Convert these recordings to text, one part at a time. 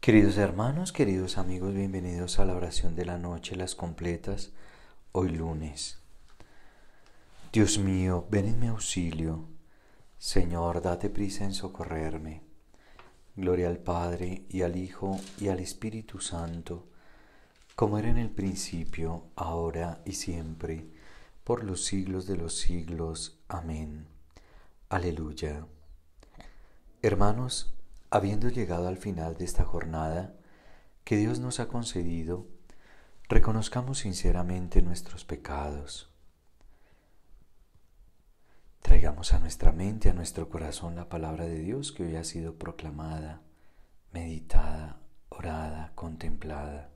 Queridos hermanos, queridos amigos, bienvenidos a la oración de la noche, las completas, hoy lunes. Dios mío, ven en mi auxilio. Señor, date prisa en socorrerme. Gloria al Padre y al Hijo y al Espíritu Santo, como era en el principio, ahora y siempre, por los siglos de los siglos. Amén. Aleluya. Hermanos, Habiendo llegado al final de esta jornada que Dios nos ha concedido, reconozcamos sinceramente nuestros pecados. Traigamos a nuestra mente, a nuestro corazón la palabra de Dios que hoy ha sido proclamada, meditada, orada, contemplada.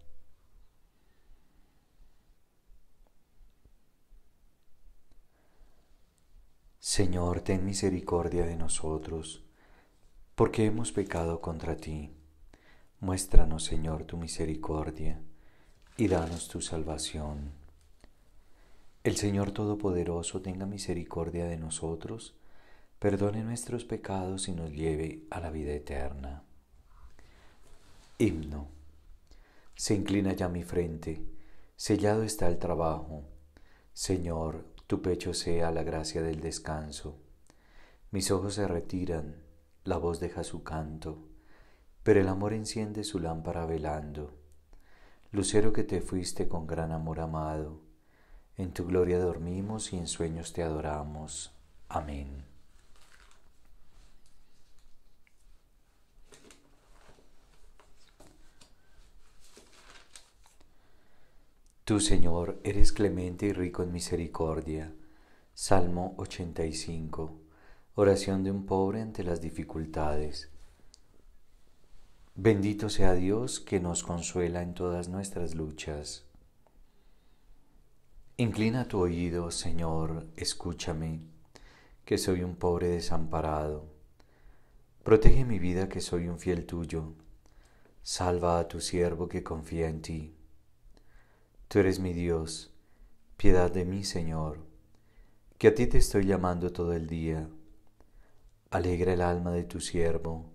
Señor, ten misericordia de nosotros porque hemos pecado contra ti. Muéstranos, Señor, tu misericordia, y danos tu salvación. El Señor Todopoderoso tenga misericordia de nosotros, perdone nuestros pecados y nos lleve a la vida eterna. Himno. Se inclina ya mi frente, sellado está el trabajo. Señor, tu pecho sea la gracia del descanso. Mis ojos se retiran la voz deja su canto, pero el amor enciende su lámpara velando. Lucero que te fuiste con gran amor amado, en tu gloria dormimos y en sueños te adoramos. Amén. Tú, Señor, eres clemente y rico en misericordia. Salmo 85. Oración de un pobre ante las dificultades. Bendito sea Dios que nos consuela en todas nuestras luchas. Inclina tu oído, Señor, escúchame, que soy un pobre desamparado. Protege mi vida, que soy un fiel tuyo. Salva a tu siervo que confía en ti. Tú eres mi Dios, piedad de mí, Señor, que a ti te estoy llamando todo el día Alegra el alma de tu siervo,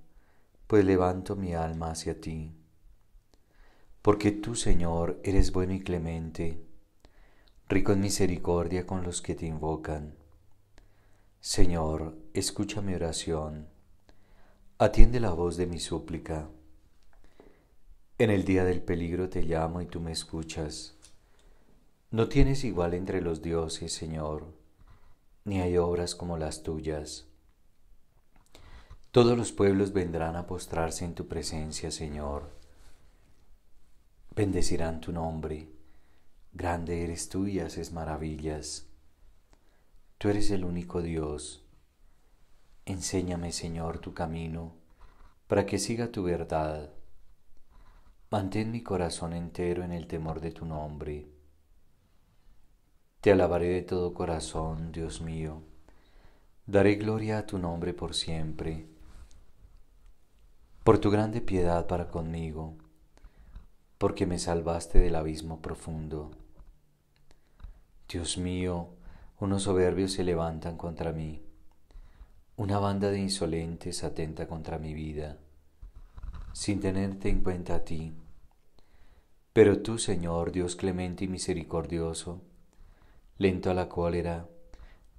pues levanto mi alma hacia ti. Porque tú, Señor, eres bueno y clemente, rico en misericordia con los que te invocan. Señor, escucha mi oración, atiende la voz de mi súplica. En el día del peligro te llamo y tú me escuchas. No tienes igual entre los dioses, Señor, ni hay obras como las tuyas. Todos los pueblos vendrán a postrarse en tu presencia, Señor. Bendecirán tu nombre. Grande eres tú y haces maravillas. Tú eres el único Dios. Enséñame, Señor, tu camino, para que siga tu verdad. Mantén mi corazón entero en el temor de tu nombre. Te alabaré de todo corazón, Dios mío. Daré gloria a tu nombre por siempre por tu grande piedad para conmigo, porque me salvaste del abismo profundo. Dios mío, unos soberbios se levantan contra mí, una banda de insolentes atenta contra mi vida, sin tenerte en cuenta a ti. Pero tú, Señor, Dios clemente y misericordioso, lento a la cólera,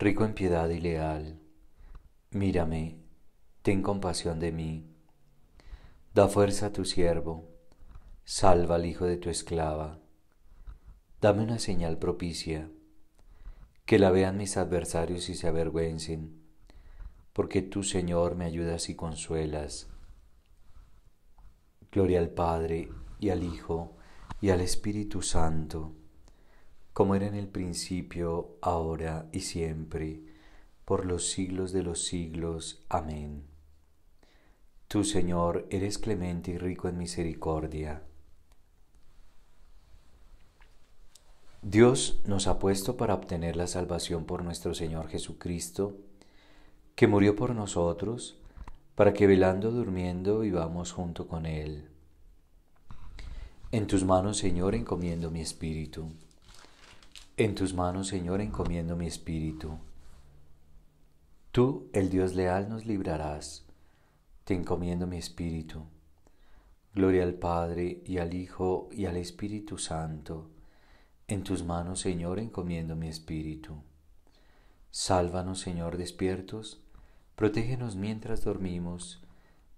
rico en piedad y leal, mírame, ten compasión de mí Da fuerza a tu siervo, salva al hijo de tu esclava. Dame una señal propicia, que la vean mis adversarios y se avergüencen, porque tú, Señor, me ayudas y consuelas. Gloria al Padre y al Hijo y al Espíritu Santo, como era en el principio, ahora y siempre, por los siglos de los siglos. Amén. Tú, Señor, eres clemente y rico en misericordia. Dios nos ha puesto para obtener la salvación por nuestro Señor Jesucristo, que murió por nosotros, para que velando durmiendo vivamos junto con Él. En tus manos, Señor, encomiendo mi espíritu. En tus manos, Señor, encomiendo mi espíritu. Tú, el Dios leal, nos librarás encomiendo mi espíritu. Gloria al Padre y al Hijo y al Espíritu Santo. En tus manos, Señor, encomiendo mi espíritu. Sálvanos, Señor, despiertos, protégenos mientras dormimos,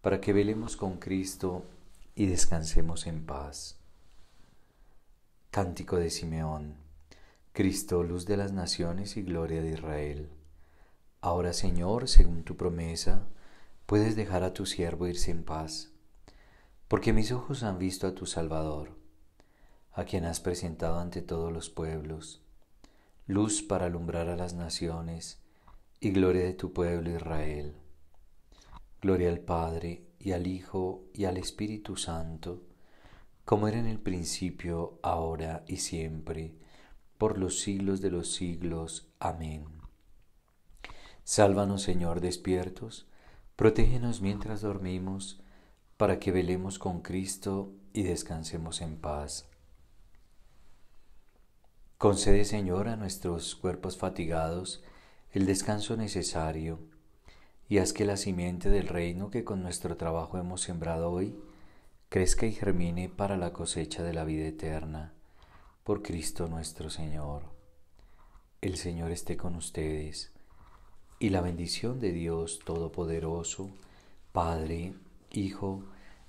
para que velemos con Cristo y descansemos en paz. Cántico de Simeón. Cristo, luz de las naciones y gloria de Israel. Ahora, Señor, según tu promesa, puedes dejar a tu siervo irse en paz, porque mis ojos han visto a tu Salvador, a quien has presentado ante todos los pueblos, luz para alumbrar a las naciones y gloria de tu pueblo Israel. Gloria al Padre y al Hijo y al Espíritu Santo, como era en el principio, ahora y siempre, por los siglos de los siglos. Amén. Sálvanos, Señor, despiertos Protégenos mientras dormimos, para que velemos con Cristo y descansemos en paz. Concede, Señor, a nuestros cuerpos fatigados el descanso necesario, y haz que la simiente del reino que con nuestro trabajo hemos sembrado hoy crezca y germine para la cosecha de la vida eterna. Por Cristo nuestro Señor. El Señor esté con ustedes y la bendición de Dios Todopoderoso, Padre, Hijo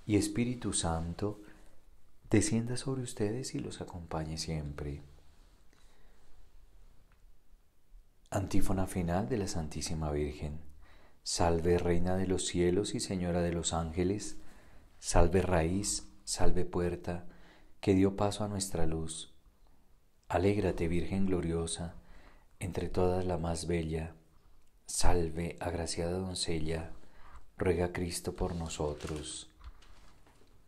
y Espíritu Santo, descienda sobre ustedes y los acompañe siempre. Antífona final de la Santísima Virgen. Salve Reina de los cielos y Señora de los ángeles, salve raíz, salve puerta, que dio paso a nuestra luz. Alégrate Virgen gloriosa, entre todas la más bella Salve, agraciada doncella, ruega Cristo por nosotros.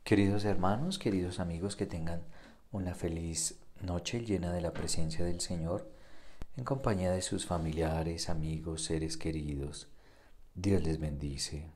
Queridos hermanos, queridos amigos, que tengan una feliz noche llena de la presencia del Señor, en compañía de sus familiares, amigos, seres queridos. Dios les bendice.